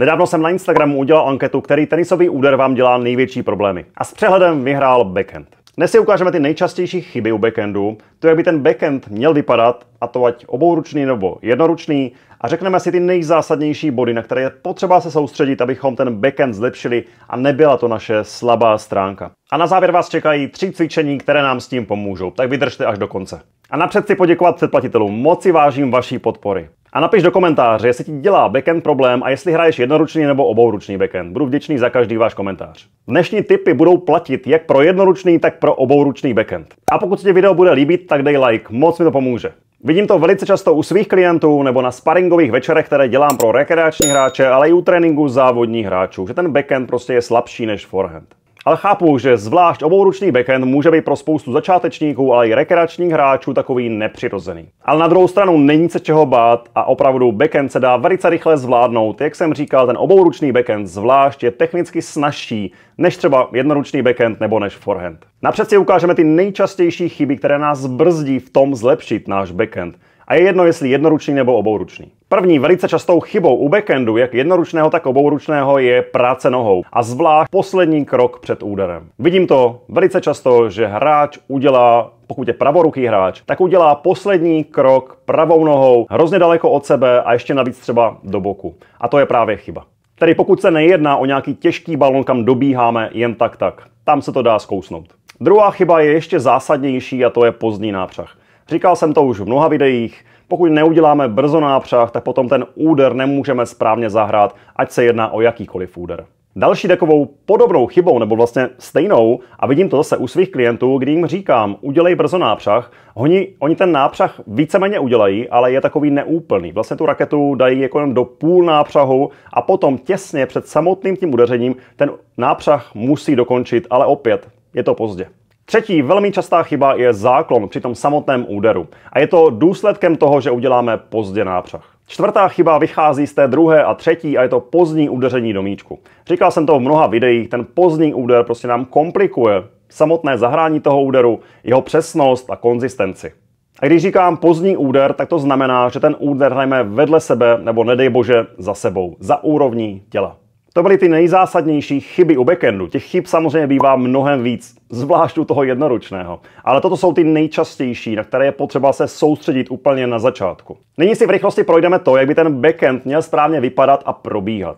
Nedávno jsem na Instagramu udělal anketu, který tenisový úder vám dělá největší problémy. A s přehledem vyhrál backhand. Dnes si ukážeme ty nejčastější chyby u backendu, to jak by ten backend měl vypadat, a to ať obouručný nebo jednoručný, a řekneme si ty nejzásadnější body, na které je potřeba se soustředit, abychom ten backend zlepšili a nebyla to naše slabá stránka. A na závěr vás čekají tři cvičení, které nám s tím pomůžou, tak vydržte až do konce. A napřed si poděkovat předplatitelům, moc si vážím vaší podpory. A napiš do komentáře, jestli ti dělá backend problém a jestli hraješ jednoručný nebo obouručný backend. Budu vděčný za každý váš komentář. Dnešní tipy budou platit jak pro jednoručný, tak pro obouručný backend. A pokud se ti video bude líbit, tak dej like, moc mi to pomůže. Vidím to velice často u svých klientů nebo na sparingových večerech, které dělám pro rekreační hráče, ale i u tréninku závodních hráčů, že ten backend prostě je slabší než forehand. Ale chápu, že zvlášť obouručný backend může být pro spoustu začátečníků, ale i rekreačních hráčů takový nepřirozený. Ale na druhou stranu není se čeho bát a opravdu backend se dá velice rychle zvládnout. Jak jsem říkal, ten obouručný backend zvlášť je technicky snažší než třeba jednoručný backend nebo než forehand. Napřed si ukážeme ty nejčastější chyby, které nás brzdí v tom zlepšit náš backend a je jedno, jestli jednoruční nebo obouruční. První velice častou chybou u backendu, jak jednoručného, tak obouručného, je práce nohou a zvlášť poslední krok před úderem. Vidím to velice často, že hráč udělá pokud je pravoruký hráč, tak udělá poslední krok pravou nohou hrozně daleko od sebe a ještě navíc třeba do boku. A to je právě chyba. Tedy pokud se nejedná o nějaký těžký balon, kam dobíháme jen tak tak, tam se to dá zkousnout. Druhá chyba je ještě zásadnější a to je pozdní nápřah. Říkal jsem to už v mnoha videích, pokud neuděláme brzo nápřah, tak potom ten úder nemůžeme správně zahrát, ať se jedná o jakýkoliv úder. Další takovou podobnou chybou, nebo vlastně stejnou, a vidím to zase u svých klientů, kdy jim říkám, udělej brzo nápřah, oni, oni ten nápřah víceméně udělají, ale je takový neúplný. Vlastně tu raketu dají jako do půl nápřahu a potom těsně před samotným tím udeřením ten nápřah musí dokončit, ale opět je to pozdě. Třetí velmi častá chyba je záklon při tom samotném úderu. A je to důsledkem toho, že uděláme pozdě nápřah. Čtvrtá chyba vychází z té druhé a třetí a je to pozdní udeření do míčku. Říkal jsem to v mnoha videích, ten pozdní úder prostě nám komplikuje samotné zahrání toho úderu, jeho přesnost a konzistenci. A když říkám pozdní úder, tak to znamená, že ten úder hrajeme vedle sebe nebo nedej bože za sebou, za úrovní těla. To byly ty nejzásadnější chyby u backendu. Těch chyb samozřejmě bývá mnohem víc, zvlášť u toho jednoručného. Ale toto jsou ty nejčastější, na které je potřeba se soustředit úplně na začátku. Nyní si v rychlosti projdeme to, jak by ten backend měl správně vypadat a probíhat.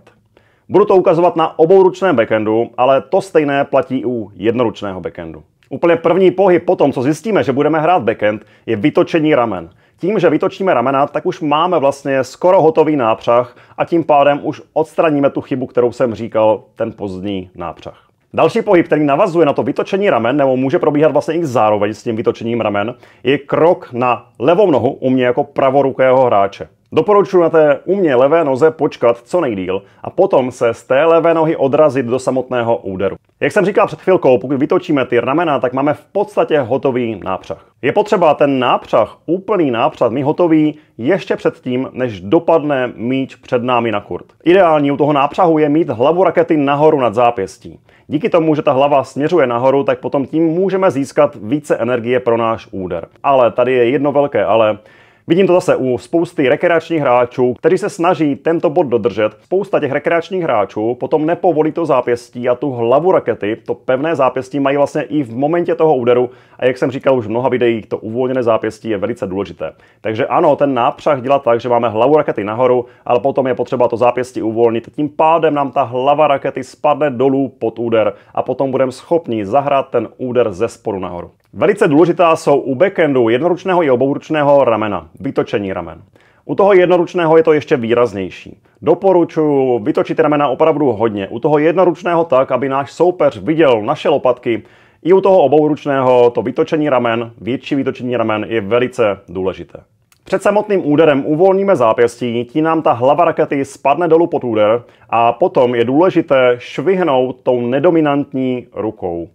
Budu to ukazovat na obouručném backendu, ale to stejné platí u jednoručného backendu. Úplně první pohyb po tom, co zjistíme, že budeme hrát backend, je vytočení ramen – tím, že vytočíme ramena, tak už máme vlastně skoro hotový nápřah a tím pádem už odstraníme tu chybu, kterou jsem říkal, ten pozdní nápřah. Další pohyb, který navazuje na to vytočení ramen, nebo může probíhat vlastně i zároveň s tím vytočením ramen, je krok na levou nohu u mě jako pravorukého hráče. Doporučuji na té u mě levé noze počkat co nejdíl a potom se z té levé nohy odrazit do samotného úderu. Jak jsem říkal před chvilkou, pokud vytočíme ty ramena, tak máme v podstatě hotový nápřah. Je potřeba ten nápřah, úplný nápřah, mi hotový ještě předtím, než dopadne míč před námi na kurt. Ideální u toho nápřahu je mít hlavu rakety nahoru nad zápěstí. Díky tomu, že ta hlava směřuje nahoru, tak potom tím můžeme získat více energie pro náš úder. Ale tady je jedno velké ale. Vidím to zase u spousty rekreačních hráčů, kteří se snaží tento bod dodržet. Spousta těch rekreačních hráčů potom nepovolí to zápěstí a tu hlavu rakety, to pevné zápěstí mají vlastně i v momentě toho úderu a jak jsem říkal už v mnoha videích, to uvolněné zápěstí je velice důležité. Takže ano, ten nápřah dělá tak, že máme hlavu rakety nahoru, ale potom je potřeba to zápěstí uvolnit. Tím pádem nám ta hlava rakety spadne dolů pod úder a potom budeme schopni zahrát ten úder ze sporu nahoru. Velice důležitá jsou u backendu jednoručného i obouručného ramena, vytočení ramen. U toho jednoručného je to ještě výraznější. Doporučuji vytočit ramena opravdu hodně. U toho jednoručného tak, aby náš soupeř viděl naše lopatky. I u toho obouručného to vytočení ramen, větší vytočení ramen je velice důležité. Před samotným úderem uvolníme zápěstí, tím nám ta hlava rakety spadne dolů pod úder a potom je důležité švihnout tou nedominantní rukou.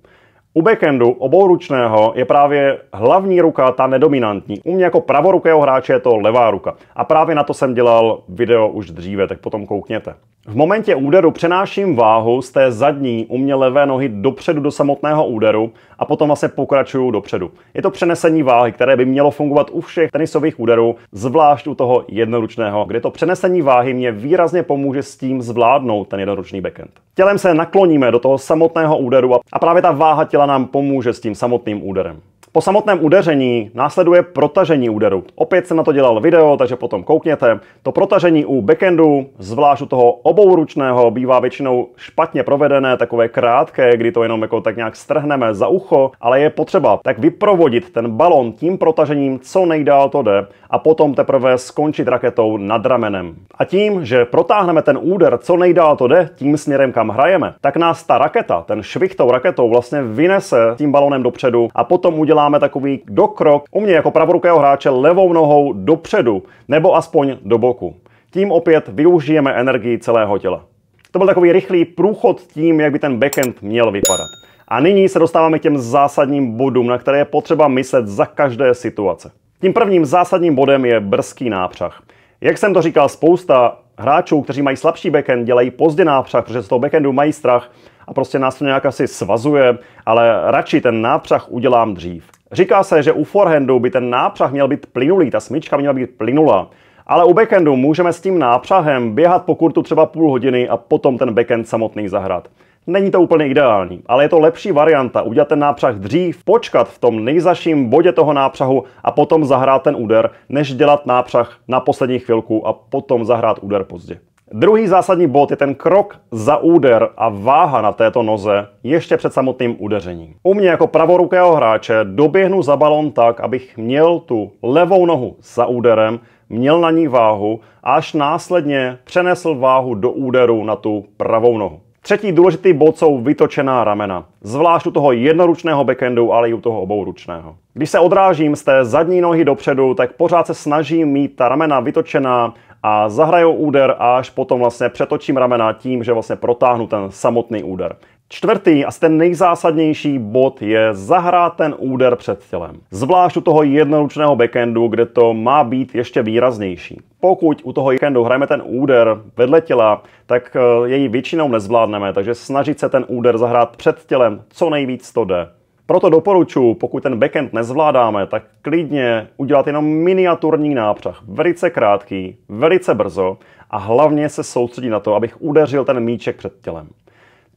U backendu obouručného je právě hlavní ruka ta nedominantní. U mě jako pravorukého hráče je to levá ruka. A právě na to jsem dělal video už dříve, tak potom koukněte. V momentě úderu přenáším váhu z té zadní umě levé nohy dopředu do samotného úderu a potom vlastně pokračuju dopředu. Je to přenesení váhy, které by mělo fungovat u všech tenisových úderů, zvlášť u toho jednoručného, kde to přenesení váhy mě výrazně pomůže s tím zvládnout ten jednoručný backend. Tělem se nakloníme do toho samotného úderu a právě ta váha těla nám pomůže s tím samotným úderem. Po samotném udeření následuje protažení úderu. Opět jsem na to dělal video, takže potom koukněte. To protažení u backendu, zvlášť u toho obouručného, bývá většinou špatně provedené, takové krátké, kdy to jenom jako tak nějak strhneme za ucho, ale je potřeba tak vyprovodit ten balon tím protažením, co nejdál to jde, a potom teprve skončit raketou nad ramenem. A tím, že protáhneme ten úder, co nejdál to jde, tím směrem, kam hrajeme, tak nás ta raketa, ten švih tou raketou vlastně vynese tím balonem dopředu a potom udělá máme takový dokrok, u mě jako pravorukého hráče levou nohou dopředu nebo aspoň do boku. Tím opět využijeme energii celého těla. To byl takový rychlý průchod tím, jak by ten backend měl vypadat. A nyní se dostáváme k těm zásadním bodům, na které je potřeba myslet za každé situace. Tím prvním zásadním bodem je brzký nápřah. Jak jsem to říkal, spousta hráčů, kteří mají slabší backend, dělají pozdě nápřah, protože z toho backendu mají strach a prostě nás to nějak asi svazuje, ale radši ten nápřah udělám dřív. Říká se, že u forehandu by ten nápřah měl být plynulý, ta smyčka měla být plynulá. Ale u backhandu můžeme s tím nápřahem běhat po kurtu třeba půl hodiny a potom ten backhand samotný zahrát. Není to úplně ideální, ale je to lepší varianta udělat ten nápřah dřív, počkat v tom nejzaším bodě toho nápřahu a potom zahrát ten úder, než dělat nápřah na poslední chvilku a potom zahrát úder pozdě. Druhý zásadní bod je ten krok za úder a váha na této noze ještě před samotným udeřením. U mě jako pravorukého hráče doběhnu za balon tak, abych měl tu levou nohu za úderem, měl na ní váhu a až následně přenesl váhu do úderu na tu pravou nohu. Třetí důležitý bod jsou vytočená ramena. Zvlášť u toho jednoručného backendu, ale i u toho obouručného. Když se odrážím z té zadní nohy dopředu, tak pořád se snažím mít ta ramena vytočená a zahraju úder a až potom vlastně přetočím ramena tím, že vlastně protáhnu ten samotný úder. Čtvrtý a ten nejzásadnější bod je zahrát ten úder před tělem. Zvlášť u toho jednoručného backendu, kde to má být ještě výraznější. Pokud u toho backendu hrajeme ten úder vedle těla, tak eh, jej většinou nezvládneme, takže snažit se ten úder zahrát před tělem, co nejvíc to jde. Proto doporučuji, pokud ten backend nezvládáme, tak klidně udělat jenom miniaturní nápřah. Velice krátký, velice brzo a hlavně se soustředit na to, abych udeřil ten míček před tělem.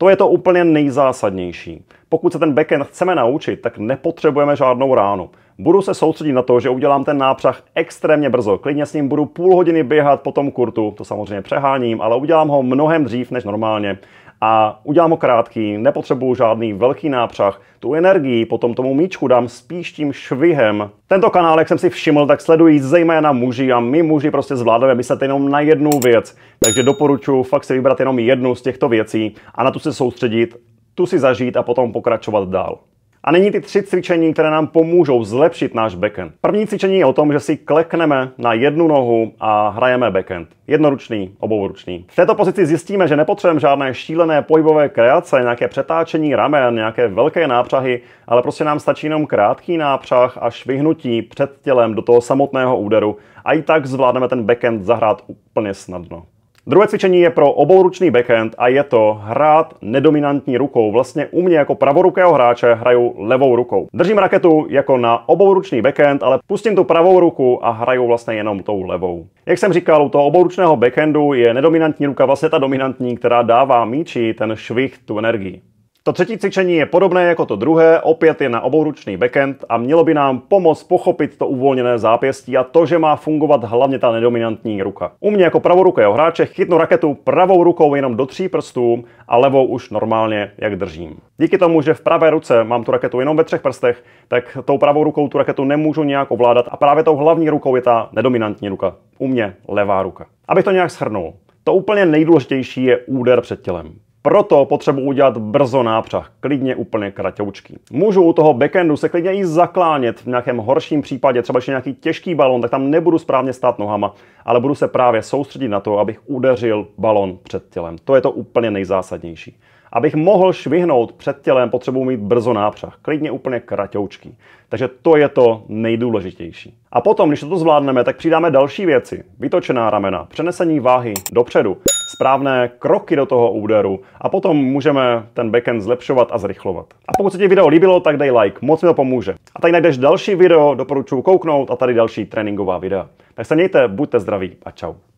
To je to úplně nejzásadnější. Pokud se ten backend chceme naučit, tak nepotřebujeme žádnou ránu. Budu se soustředit na to, že udělám ten nápřah extrémně brzo. Klidně s ním budu půl hodiny běhat po tom kurtu, to samozřejmě přeháním, ale udělám ho mnohem dřív než normálně a udělám ho krátký, nepotřebuju žádný velký nápřah. Tu energii potom tomu míčku dám spíš tím švihem. Tento kanál, jak jsem si všiml, tak sledují zejména muži a my muži prostě zvládáme myslet jenom na jednu věc. Takže doporučuji fakt si vybrat jenom jednu z těchto věcí a na tu se soustředit, tu si zažít a potom pokračovat dál. A nyní ty tři cvičení, které nám pomůžou zlepšit náš backend. První cvičení je o tom, že si klekneme na jednu nohu a hrajeme backend. Jednoručný, obouručný. V této pozici zjistíme, že nepotřebujeme žádné šílené pohybové kreace, nějaké přetáčení ramen, nějaké velké nápřahy, ale prostě nám stačí jenom krátký nápřah a švihnutí před tělem do toho samotného úderu. A i tak zvládneme ten backend zahrát úplně snadno. Druhé cvičení je pro obouručný backhand a je to hrát nedominantní rukou. Vlastně u mě jako pravorukého hráče hraju levou rukou. Držím raketu jako na obouručný backhand, ale pustím tu pravou ruku a hraju vlastně jenom tou levou. Jak jsem říkal, u toho obouručného backhandu je nedominantní ruka vlastně ta dominantní, která dává míči ten švih, tu energii. To třetí cvičení je podobné jako to druhé, opět je na obouručný backend a mělo by nám pomoct pochopit to uvolněné zápěstí a to, že má fungovat hlavně ta nedominantní ruka. U mě jako pravorukého hráče chytnu raketu pravou rukou jenom do tří prstů a levou už normálně jak držím. Díky tomu, že v pravé ruce mám tu raketu jenom ve třech prstech, tak tou pravou rukou tu raketu nemůžu nějak ovládat a právě tou hlavní rukou je ta nedominantní ruka. U mě levá ruka. Abych to nějak shrnul. To úplně nejdůležitější je úder před tělem. Proto potřebuji udělat brzo nápřah, klidně úplně kratoučký. Můžu u toho backendu se klidně i zaklánět v nějakém horším případě, třeba ještě nějaký těžký balon, tak tam nebudu správně stát nohama, ale budu se právě soustředit na to, abych udeřil balon před tělem. To je to úplně nejzásadnější. Abych mohl švihnout před tělem, potřebuji mít brzo nápřah. Klidně úplně kratoučký. Takže to je to nejdůležitější. A potom, když to zvládneme, tak přidáme další věci. Vytočená ramena, přenesení váhy dopředu, správné kroky do toho úderu a potom můžeme ten backend zlepšovat a zrychlovat. A pokud se ti video líbilo, tak dej like, moc mi to pomůže. A tady najdeš další video, doporučuji kouknout a tady další tréninková videa. Tak se mějte, buďte zdraví a čau.